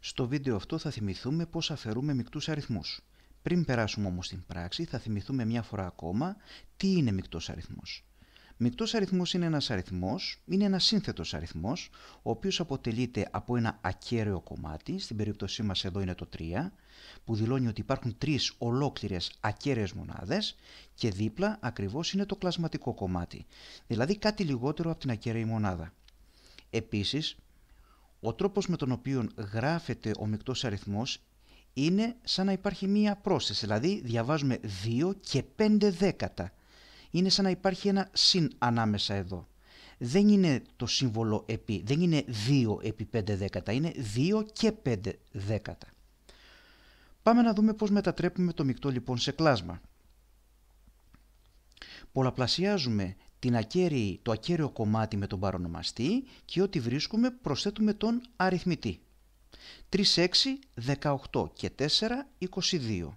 Στο βίντεο αυτό θα θυμηθούμε πώς αφαιρούμε μικτούς αριθμούς. Πριν περάσουμε όμως στην πράξη θα θυμηθούμε μια φορά ακόμα τι είναι μικτός αριθμός. Μικτός αριθμός είναι ένας αριθμός, είναι ένας σύνθετος αριθμός, ο οποίος αποτελείται από ένα ακέραιο κομμάτι, στην περίπτωσή μας εδώ είναι το 3, που δηλώνει ότι υπάρχουν τρεις ολόκληρες ακέραιες μονάδες και δίπλα ακριβώς είναι το κλασματικό κομμάτι, δηλαδή κάτι λιγότερο από την ακέραιη μονάδα. Επίσης, ο τρόπος με τον οποίο γράφεται ο μεικτός αριθμός είναι σαν να υπάρχει μία πρόσθεση, δηλαδή διαβάζουμε 2 και 5 δέκατα. Είναι σαν να υπάρχει ένα συν ανάμεσα εδώ. Δεν είναι το σύμβολο επί, δεν είναι 2 επί 5 δέκατα, είναι 2 και 5 δέκατα. Πάμε να δούμε πώς μετατρέπουμε το μεικτό λοιπόν σε κλάσμα. Πολλαπλασιάζουμε την το ακέραιο κομμάτι με τον παρονομαστή και ό,τι βρίσκουμε προσθέτουμε τον αριθμητή. 3, 6, 18 και 4, 22.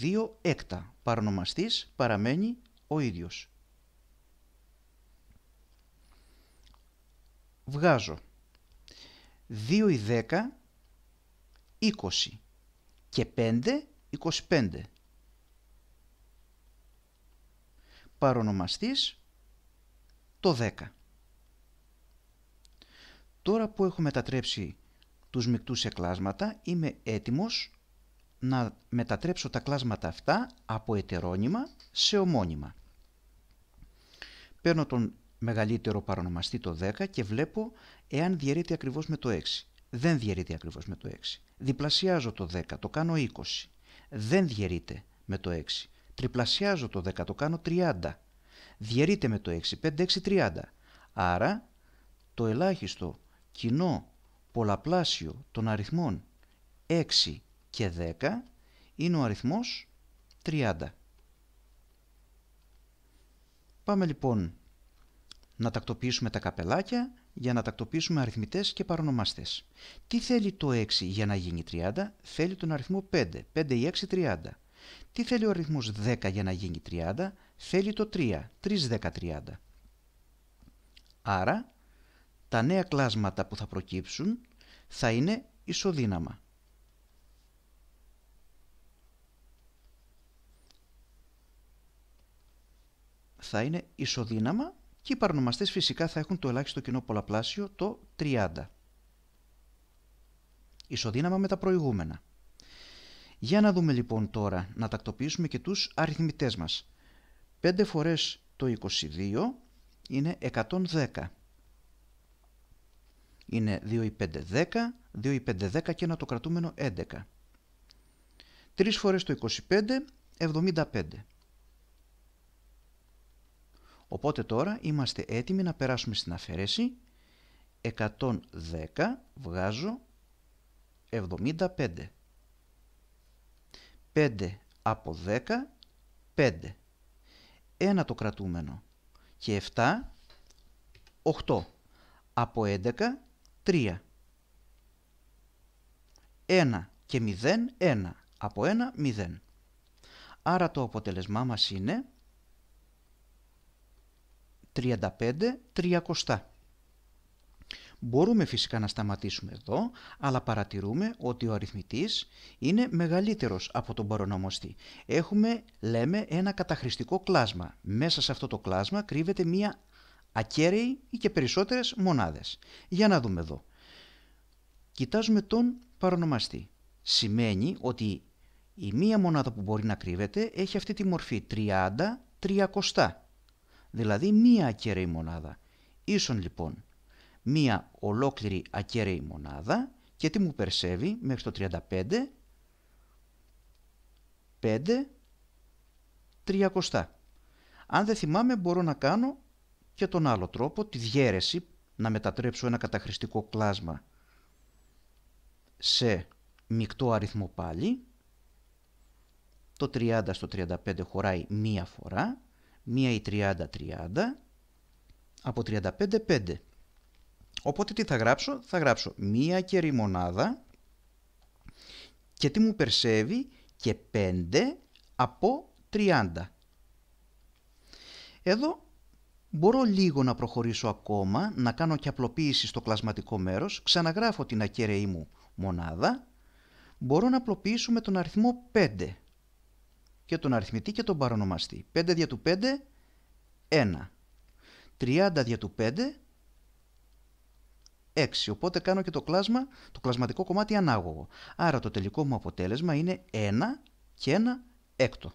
22 έκτα. Παρονομαστής παραμένει ο ίδιος. Βγάζω. 2 ή 10, 20 και 5, 25. παρονομαστής το 10. Τώρα που έχω μετατρέψει τους μεικτούς σε κλάσματα, είμαι έτοιμος να μετατρέψω τα κλάσματα αυτά από ετερόνυμα σε ομόνυμα. Παίρνω τον μεγαλύτερο παρονομαστή το 10 και βλέπω εάν διαιρείται ακριβώς με το 6. Δεν διαιρείται ακριβώς με το 6. Διπλασιάζω το 10, το κάνω 20. Δεν διαιρείται με το 6 τριπλασιάζω το 10, το κάνω 30. Διαιρείται με το 6, 5, 6, 30. Άρα το ελάχιστο κοινό πολλαπλάσιο των αριθμών 6 και 10 είναι ο αριθμός 30. Πάμε λοιπόν να τακτοποιήσουμε τα καπελάκια για να τακτοποιήσουμε αριθμητές και παρονομαστές. Τι θέλει το 6 για να γίνει 30? Θέλει τον αριθμό 5. 5 ή 6, 30. Τι θέλει ο αριθμός 10 για να γίνει 30, θέλει το 3, 3 10 30. Άρα, τα νέα κλάσματα που θα προκύψουν θα είναι ισοδύναμα. Θα είναι ισοδύναμα και οι παρονομαστές φυσικά θα έχουν το ελάχιστο κοινό πολλαπλάσιο, το 30. Ισοδύναμα με τα προηγούμενα. Για να δούμε λοιπόν τώρα να τακτοποιήσουμε και τους αριθμητές μας. 5 φορές το 22 είναι 110. Είναι 2 ή 5 10, 2 ή 5 10 και ένα το κρατούμενο 11. 3 φορές το 25, 75. Οπότε τώρα είμαστε έτοιμοι να περάσουμε στην αφαίρεση. 110 βγάζω 75. 5 από 10, 5. 1 το κρατούμενο και 7, 8. Από 11, 3. 1 και 0, 1. Από 1, 0. Άρα το αποτελεσμά μας είναι 35 τριακοστά. Μπορούμε φυσικά να σταματήσουμε εδώ, αλλά παρατηρούμε ότι ο αριθμητής είναι μεγαλύτερος από τον παρονομαστή. Έχουμε, λέμε, ένα καταχρηστικό κλάσμα. Μέσα σε αυτό το κλάσμα κρύβεται μία ακέραιη ή και περισσότερες μονάδες. Για να δούμε εδώ. Κοιτάζουμε τον παρονομαστή. Σημαίνει ότι η μία μονάδα που μπορεί να κρύβεται έχει αυτή τη μορφή 30 30-300. δηλαδή μία ακέραιη μονάδα. Ίσον λοιπόν μία ολόκληρη ακέραιη μονάδα και τι μου περσεύει μέχρι το 35, 5, 3 Αν δεν θυμάμαι μπορώ να κάνω και τον άλλο τρόπο, τη διέρεση, να μετατρέψω ένα καταχρηστικό κλάσμα σε μεικτό αριθμό πάλι. Το 30 στο 35 χωράει μία φορά, μία ή 30-30, από 35-5. Οπότε τι θα γράψω, θα γράψω μία κερή μονάδα και τι μου περσεύει και 5 από 30. Εδώ μπορώ λίγο να προχωρήσω ακόμα, να κάνω και απλοποίηση στο κλασματικό μέρος, ξαναγράφω την ακέραιή μου μονάδα, μπορώ να απλοποιήσω με τον αριθμό 5 και τον αριθμητή και τον παρονομαστή. 5 δια του 5, 1. 30 δια του 5, 6. Οπότε κάνω και το κλάσμα, το κλασματικό κομμάτι ανάγωγο. Άρα το τελικό μου αποτέλεσμα είναι 1 και 1 έκτο.